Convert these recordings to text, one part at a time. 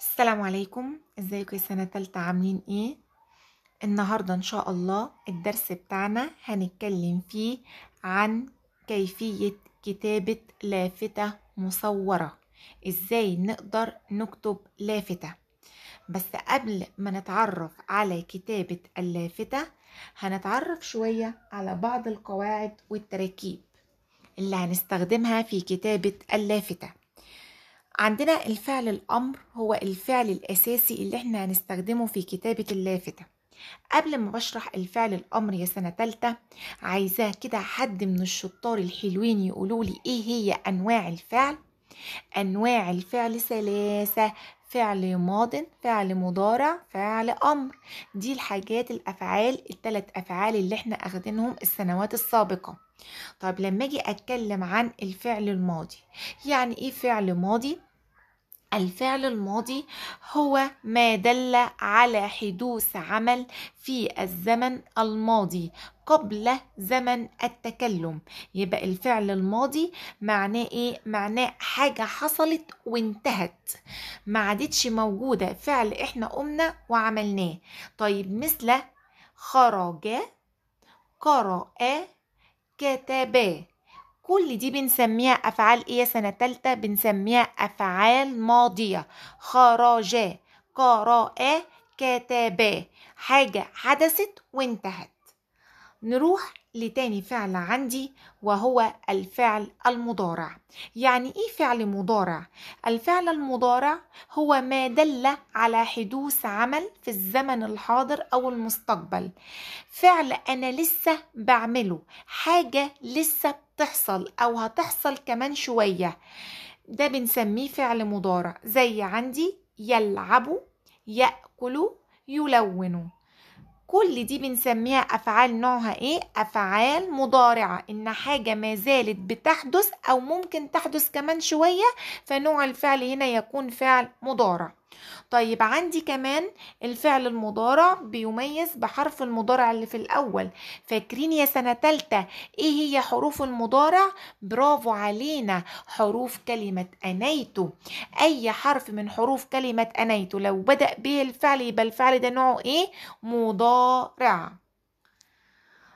السلام عليكم ازيكم يا سنة ثالثه عاملين ايه النهاردة ان شاء الله الدرس بتاعنا هنتكلم فيه عن كيفية كتابة لافتة مصورة ازاي نقدر نكتب لافتة بس قبل ما نتعرف على كتابة اللافتة هنتعرف شوية على بعض القواعد والتراكيب اللي هنستخدمها في كتابة اللافتة عندنا الفعل الأمر هو الفعل الأساسي اللي احنا هنستخدمه في كتابة اللافتة قبل ما بشرح الفعل الأمر يا سنة تالتة عايزاه كده حد من الشطار الحلوين يقولولي إيه هي أنواع الفعل أنواع الفعل ثلاثة فعل ماض فعل مضارع فعل أمر دي الحاجات الأفعال التلات أفعال اللي احنا أخدينهم السنوات السابقة طيب لما اجي اتكلم عن الفعل الماضي يعني ايه فعل ماضي الفعل الماضي هو ما دل على حدوث عمل في الزمن الماضي قبل زمن التكلم يبقى الفعل الماضي معناه ايه معناه حاجه حصلت وانتهت ما عادتش موجوده فعل احنا قمنا وعملناه طيب مثل خرج قرأ كتبا كل دي بنسميها أفعال إيه سنة تالتة بنسميها أفعال ماضية خرجا قرأ كتبا حاجة حدثت وانتهت نروح لتاني فعل عندي وهو الفعل المضارع يعني ايه فعل مضارع الفعل المضارع هو ما دل على حدوث عمل في الزمن الحاضر او المستقبل فعل انا لسه بعمله حاجه لسه بتحصل او هتحصل كمان شويه ده بنسميه فعل مضارع زي عندي يلعب ياكل يلون كل دي بنسميها أفعال نوعها إيه؟ أفعال مضارعة إن حاجة ما زالت بتحدث أو ممكن تحدث كمان شوية فنوع الفعل هنا يكون فعل مضارع طيب عندي كمان الفعل المضارع بيميز بحرف المضارع اللي في الأول فاكرين يا سنة تالتة إيه هي حروف المضارع برافو علينا حروف كلمة أنيتو أي حرف من حروف كلمة أنيتو لو بدأ به الفعل يبقى الفعل ده نوعه إيه مضارع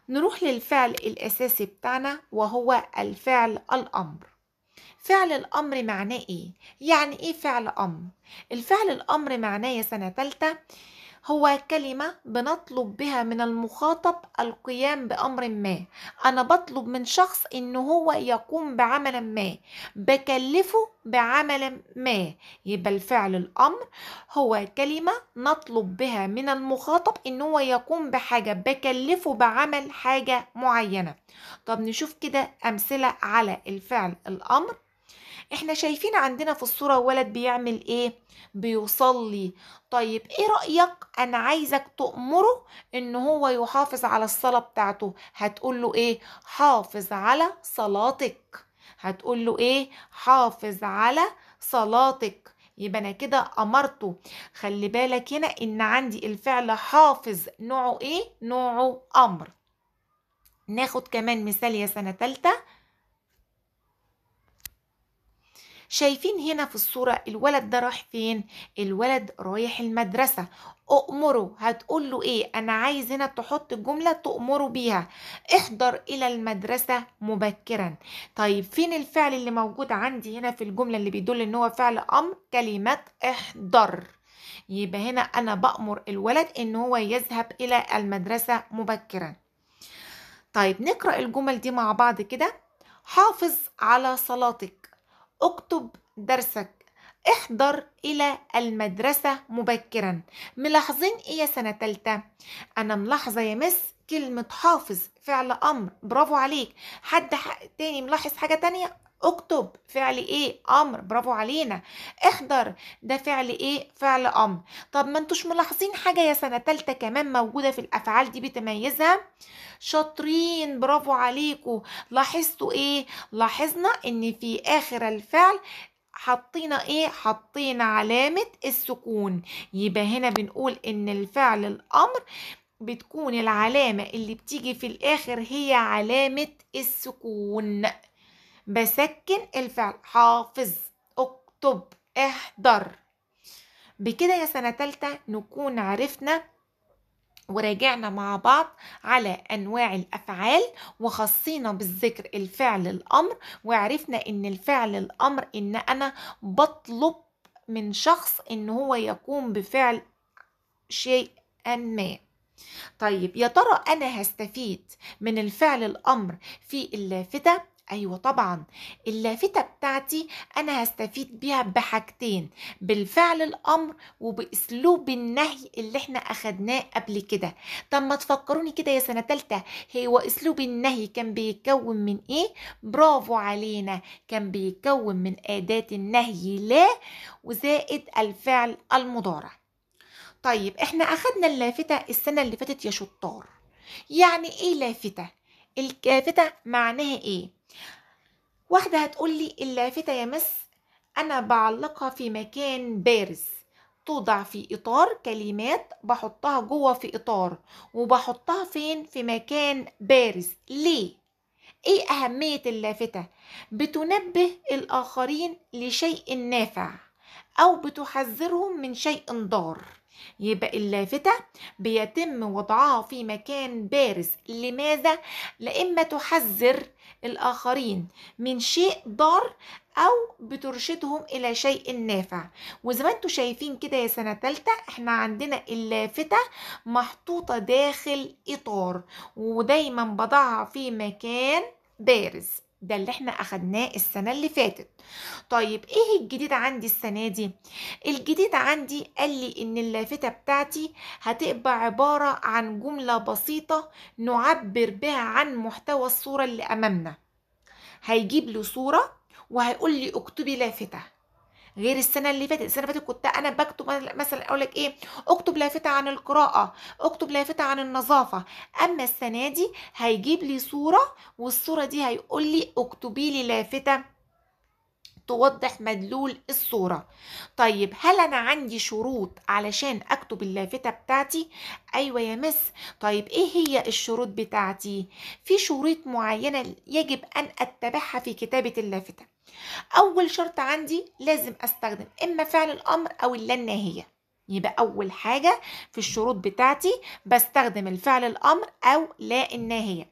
نروح للفعل الأساسي بتاعنا وهو الفعل الأمر فعل الأمر معناه إيه؟ يعني إيه فعل أمر؟ الفعل الأمر معناه يا سنة تالتة هو كلمة بنطلب بها من المخاطب القيام بأمر ما أنا بطلب من شخص إن هو يقوم بعمل ما بكلفه بعمل ما يبقى الفعل الأمر هو كلمة نطلب بها من المخاطب إن هو يقوم بحاجة بكلفه بعمل حاجة معينة طب نشوف كده أمثلة على الفعل الأمر احنا شايفين عندنا في الصورة ولد بيعمل ايه بيصلي طيب ايه رأيك انا عايزك تأمره ان هو يحافظ على الصلاة بتاعته هتقول له ايه حافظ على صلاتك هتقول له ايه حافظ على صلاتك يبقى انا كده امرته خلي بالك هنا ان عندي الفعل حافظ نوعه ايه نوعه امر ناخد كمان مثال يا سنة تالتة شايفين هنا في الصورة الولد ده راح فين الولد رايح المدرسة أؤمره هتقول له إيه أنا عايز هنا تحط الجملة تؤمره بيها احضر إلى المدرسة مبكرا طيب فين الفعل اللي موجود عندي هنا في الجملة اللي بيدل إن هو فعل أمر كلمة احضر يبقى هنا أنا بأمر الولد إن هو يذهب إلى المدرسة مبكرا طيب نقرأ الجمل دي مع بعض كده حافظ على صلاتك اكتب درسك احضر إلى المدرسة مبكرا ملاحظين إيه يا سنة تالتة؟ أنا ملاحظة يا مس كلمة حافظ فعل أمر برافو عليك حد تاني ملاحظ حاجة تانية اكتب فعل ايه امر برافو علينا احضر ده فعل ايه فعل امر طب ما انتوش ملاحظين حاجه يا سنه تالته كمان موجوده في الافعال دي بتميزها شاطرين برافو عليكم لاحظتوا ايه لاحظنا ان في اخر الفعل حطينا ايه حطينا علامه السكون يبقى هنا بنقول ان الفعل الامر بتكون العلامه اللي بتيجي في الاخر هي علامه السكون بسكن الفعل حافظ اكتب احضر بكده يا سنة تالتة نكون عرفنا وراجعنا مع بعض على انواع الافعال وخصينا بالذكر الفعل الامر وعرفنا ان الفعل الامر ان انا بطلب من شخص ان هو يقوم بفعل شيء ما طيب يا ترى انا هستفيد من الفعل الامر في اللافته أيوة طبعا اللافتة بتاعتي أنا هستفيد بيها بحاجتين بالفعل الأمر وبأسلوب النهي اللي احنا أخدناه قبل كده طب ما تفكروني كده يا سنة تالتة هو أسلوب النهي كان بيتكون من إيه؟ برافو علينا كان بيتكون من أداة النهي لا وزائد الفعل المضارع طيب احنا أخدنا اللافتة السنة اللي فاتت يا شطار يعني إيه لافتة؟ اللافتة معناها ايه واحدة هتقولي اللافتة يا مس أنا بعلقها في مكان بارز توضع في إطار كلمات بحطها جوه في إطار وبحطها فين في مكان بارز ليه؟ إيه أهمية اللافتة؟ بتنبه الآخرين لشيء نافع أو بتحذرهم من شيء ضار يبقى اللافتة بيتم وضعها في مكان بارز لماذا؟ لإما تحذر الآخرين من شيء ضار أو بترشدهم إلى شيء نافع وزي ما انتوا شايفين كده يا سنة تالتة احنا عندنا اللافتة محطوطة داخل إطار ودايما بضعها في مكان بارز ده اللي احنا اخدناه السنة اللي فاتت طيب ايه الجديد عندي السنة دي الجديد عندي قال لي ان اللافتة بتاعتي هتبقى عبارة عن جملة بسيطة نعبر بها عن محتوى الصورة اللي امامنا هيجيب لي صورة وهيقول لي اكتبي لافتة غير السنه اللي فاتت السنه اللي فاتت كنت انا بكتب مثلا اقول لك ايه اكتب لافته عن القراءه اكتب لافته عن النظافه اما السنه دي هيجيب لي صوره والصوره دي هيقول لي اكتبي لي لافته توضح مدلول الصورة طيب هل أنا عندي شروط علشان أكتب اللافتة بتاعتي؟ أيوة يا مس طيب إيه هي الشروط بتاعتي؟ في شروط معينة يجب أن أتبعها في كتابة اللافتة اول شرط عندي لازم استخدم اما فعل الامر او اللا الناهيه يبقى اول حاجه في الشروط بتاعتي بستخدم الفعل الامر او لا الناهيه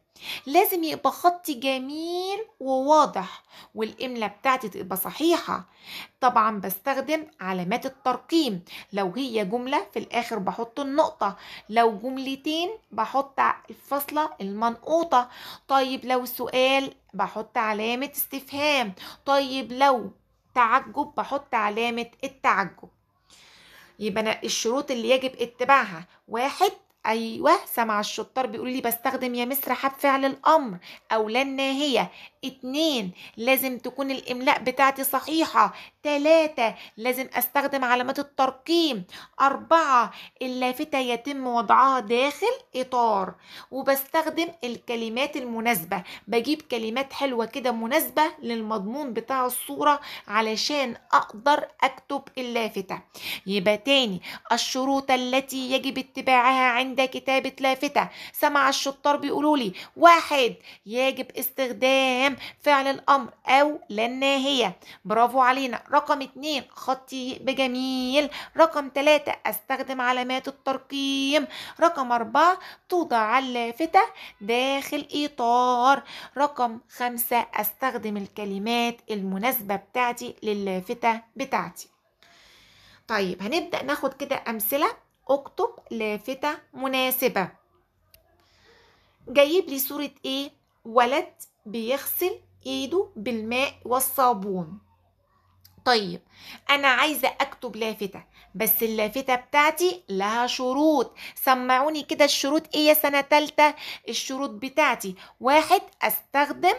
لازم يبقى خطي جميل وواضح والإملة بتاعتي تبقى صحيحة طبعا بستخدم علامات الترقيم لو هي جملة في الآخر بحط النقطة لو جملتين بحط الفاصلة المنقوطة طيب لو سؤال بحط علامة استفهام طيب لو تعجب بحط علامة التعجب يبقى الشروط اللي يجب اتباعها واحد أيوة سمع الشطار بيقول لي بستخدم يا مصر حب فعل الأمر أو لا الناهية اتنين لازم تكون الإملاء بتاعتي صحيحة تلاتة لازم أستخدم علامات الترقيم أربعة اللافتة يتم وضعها داخل إطار وبستخدم الكلمات المناسبة بجيب كلمات حلوة كده مناسبة للمضمون بتاع الصورة علشان أقدر أكتب اللافتة يبقى تاني الشروط التي يجب اتباعها عند عند كتابة لافتة سمع الشطار بيقولوا لي واحد يجب استخدام فعل الأمر أو للناهية برافو علينا رقم اتنين خطي بجميل رقم تلاتة أستخدم علامات الترقيم رقم أربعة توضع اللافتة داخل إطار رقم خمسة أستخدم الكلمات المناسبة بتاعتي للافتة بتاعتي طيب هنبدأ ناخد كده أمثلة اكتب لافتة مناسبة جايب لي صورة ايه ولد بيغسل ايده بالماء والصابون طيب انا عايزه اكتب لافته بس اللافته بتاعتي لها شروط سمعوني كده الشروط ايه يا سنه تالته الشروط بتاعتي واحد استخدم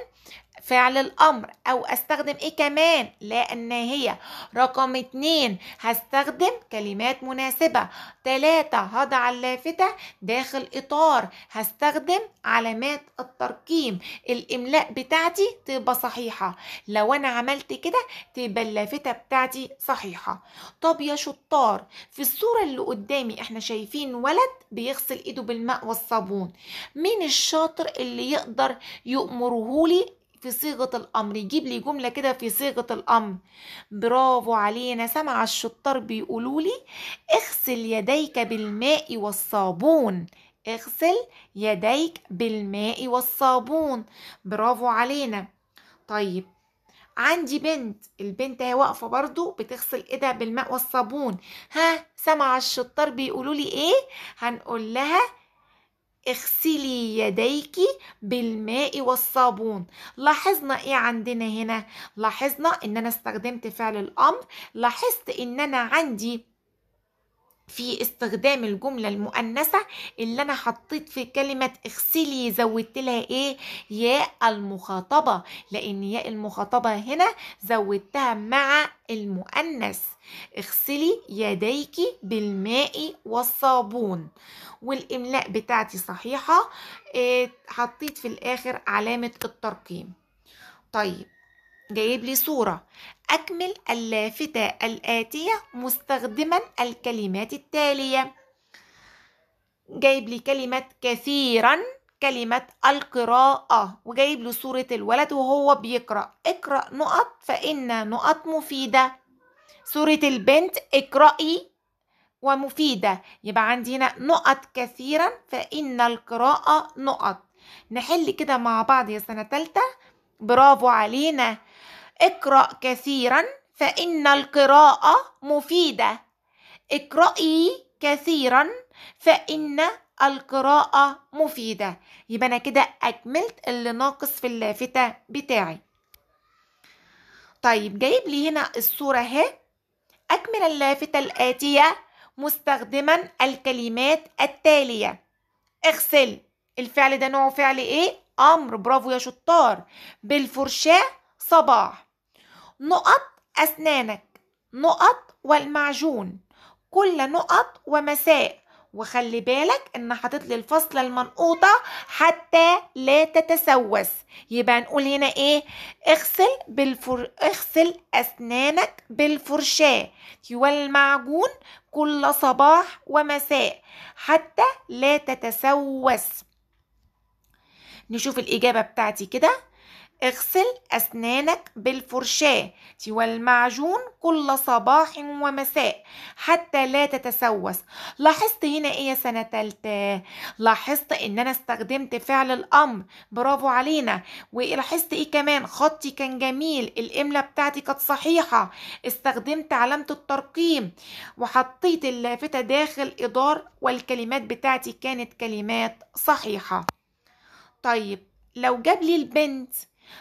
فعل الأمر أو أستخدم إيه كمان لأن هي رقم اتنين هستخدم كلمات مناسبة تلاتة هضع اللافتة داخل إطار هستخدم علامات الترقيم الإملاء بتاعتي تبقى صحيحة لو أنا عملت كده تبقى اللافتة بتاعتي صحيحة طب يا شطار في الصورة اللي قدامي احنا شايفين ولد بيغسل ايده بالماء والصابون مين الشاطر اللي يقدر يأمرهولي في صيغة الأمر يجيب لي جملة كده في صيغة الأمر برافو علينا سمع الشطار بيقولولي اغسل يديك بالماء والصابون اغسل يديك بالماء والصابون برافو علينا طيب عندي بنت البنت هي واقفه برضو بتغسل ايدها بالماء والصابون ها سمع الشطار بيقولولي ايه هنقول لها اغسلي يديك بالماء والصابون لاحظنا ايه عندنا هنا لاحظنا ان انا استخدمت فعل الامر لاحظت ان انا عندي في استخدام الجملة المؤنثة اللي أنا حطيت في كلمة اغسلي زودت لها إيه؟ ياء المخاطبة لأن ياء المخاطبة هنا زودتها مع المؤنث اغسلي يديك بالماء والصابون والإملاء بتاعتي صحيحة إيه، حطيت في الآخر علامة الترقيم طيب جايب لي صورة أكمل اللافتة الآتية مستخدما الكلمات التالية جايب لي كلمة كثيرا كلمة القراءة وجايب لي صورة الولد وهو بيقرأ اقرأ نقط فإن نقط مفيدة صورة البنت اقرأي ومفيدة يبقى عندي هنا نقط كثيرا فإن القراءة نقط نحل كده مع بعض يا سنة تالتة برافو علينا اقرأ كثيرا فإن القراءة مفيدة اقرأي كثيرا فإن القراءة مفيدة يبقى أنا كده أكملت اللي ناقص في اللافتة بتاعي طيب جايب لي هنا الصورة ها أكمل اللافتة الآتية مستخدما الكلمات التالية اغسل الفعل ده نوعه فعل ايه؟ أمر برافو يا شطار بالفرشاة صباح نقط أسنانك نقط والمعجون كل نقط ومساء وخلي بالك ان حطيت لي الفصلة المنقوطة حتى لا تتسوس يبقى نقول هنا ايه اغسل بالفر... اغسل اسنانك بالفرشاة والمعجون كل صباح ومساء حتى لا تتسوس نشوف الاجابة بتاعتي كده اغسل أسنانك بالفرشاة والمعجون كل صباح ومساء حتى لا تتسوس لاحظت هنا ايه يا سنة تالتة لاحظت ان انا استخدمت فعل الامر برافو علينا ولاحظت ايه كمان خطي كان جميل الاملة بتاعتي كانت صحيحة استخدمت علامة الترقيم وحطيت اللافتة داخل إدار والكلمات بتاعتي كانت كلمات صحيحة طيب لو جاب لي البنت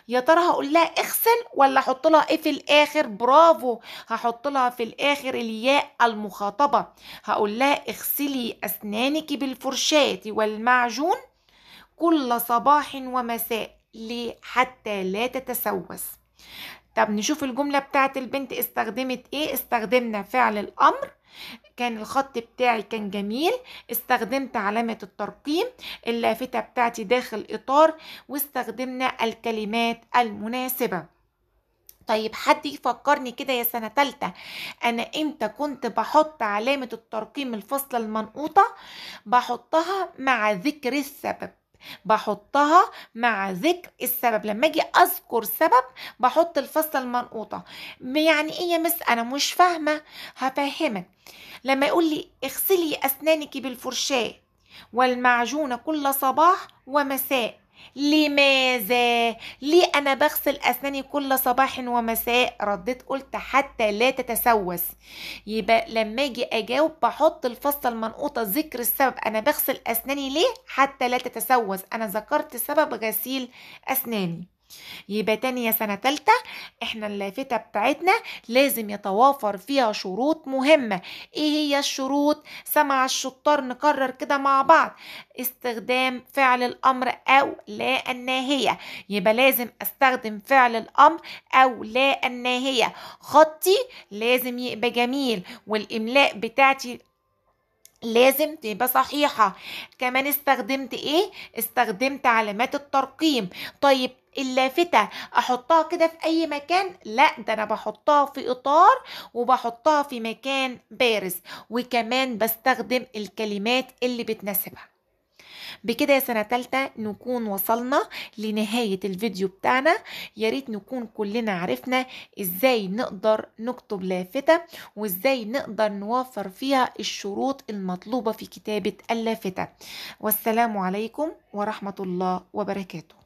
يا ترى هقول لها اغسل ولا احط لها ايه في الاخر برافو هحط لها في الاخر الياء المخاطبه هقول لها اغسلي اسنانك بالفرشاه والمعجون كل صباح ومساء لحتى حتى لا تتسوس طب نشوف الجملة بتاعت البنت استخدمت ايه استخدمنا فعل الأمر كان الخط بتاعي كان جميل استخدمت علامة الترقيم اللافتة بتاعتي داخل إطار واستخدمنا الكلمات المناسبة طيب حد يفكرني كده يا سنة تالتة أنا إمتى كنت بحط علامة الترقيم الفصلة المنقوطة بحطها مع ذكر السبب بحطها مع ذكر السبب لما اجي اذكر سبب بحط الفصل المنقوطة يعني ايه يا مس انا مش فاهمة هفهمك لما يقول لي اغسلي اسنانك بالفرشاة والمعجون كل صباح ومساء لماذا؟ ليه أنا بغسل أسناني كل صباح ومساء؟ رديت قلت حتى لا تتسوس يبقى لما أجي أجاوب بحط الفصة المنقوطة ذكر السبب أنا بغسل أسناني ليه؟ حتى لا تتسوس أنا ذكرت سبب غسيل أسناني يبقى تانية سنة تالتة احنا اللافتة بتاعتنا لازم يتوافر فيها شروط مهمة ايه هي الشروط سمع الشطار نكرر كده مع بعض استخدام فعل الامر او لا الناهية يبقى لازم استخدم فعل الامر او لا الناهية خطي لازم يبقى جميل والاملاء بتاعتي لازم تبقى صحيحة كمان استخدمت ايه استخدمت علامات الترقيم طيب اللافتة أحطها كده في أي مكان لا ده أنا بحطها في إطار وبحطها في مكان بارز وكمان بستخدم الكلمات اللي بتناسبها بكده يا سنة تالتة نكون وصلنا لنهاية الفيديو بتاعنا ياريت نكون كلنا عرفنا ازاي نقدر نكتب لافتة وازاي نقدر نوفر فيها الشروط المطلوبة في كتابة اللافتة والسلام عليكم ورحمة الله وبركاته